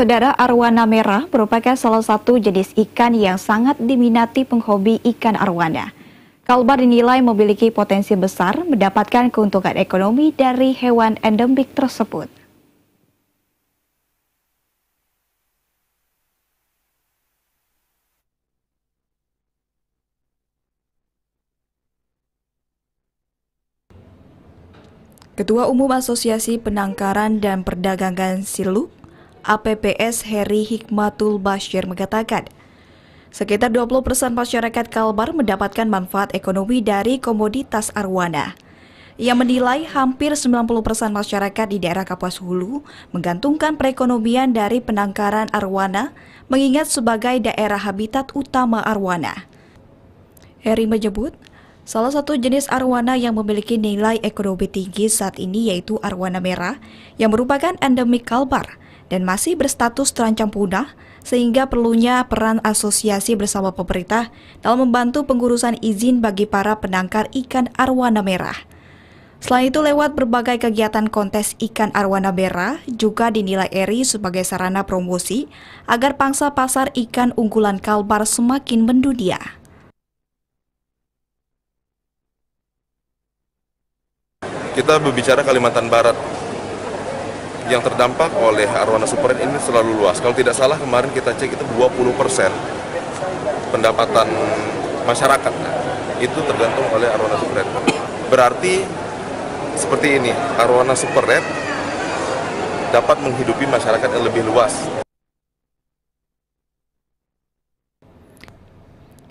Saudara arwana merah merupakan salah satu jenis ikan yang sangat diminati penghobi ikan arwana. Kalbar dinilai memiliki potensi besar mendapatkan keuntungan ekonomi dari hewan endemik tersebut. Ketua Umum Asosiasi Penangkaran dan Perdagangan Siluk, APPS Heri Hikmatul Bashir mengatakan, sekitar 20 persen masyarakat Kalbar mendapatkan manfaat ekonomi dari komoditas arwana. Ia menilai hampir 90 persen masyarakat di daerah Kapuas Hulu menggantungkan perekonomian dari penangkaran arwana, mengingat sebagai daerah habitat utama arwana. Heri menyebut, Salah satu jenis arwana yang memiliki nilai ekonomi tinggi saat ini yaitu arwana merah yang merupakan endemik Kalbar dan masih berstatus terancam punah sehingga perlunya peran asosiasi bersama pemerintah dalam membantu pengurusan izin bagi para penangkar ikan arwana merah. Selain itu, lewat berbagai kegiatan kontes ikan arwana merah juga dinilai Eri sebagai sarana promosi agar pangsa pasar ikan unggulan Kalbar semakin mendunia. Kita berbicara Kalimantan Barat, yang terdampak oleh arwana super ini selalu luas. Kalau tidak salah kemarin kita cek itu 20% persen pendapatan masyarakat itu tergantung oleh arwana super. Berarti seperti ini, arwana super dapat menghidupi masyarakat yang lebih luas.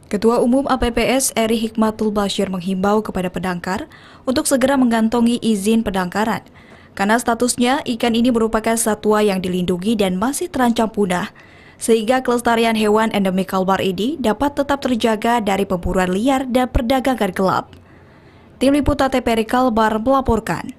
Ketua Umum APPS Eri Hikmatul Bashir menghimbau kepada pedangkar untuk segera menggantongi izin pedangkaran karena statusnya, ikan ini merupakan satwa yang dilindungi dan masih terancam punah, sehingga kelestarian hewan endemik kalbar ini dapat tetap terjaga dari pemburuan liar dan perdagangan gelap. Tim Liputan TPR Kalbar melaporkan.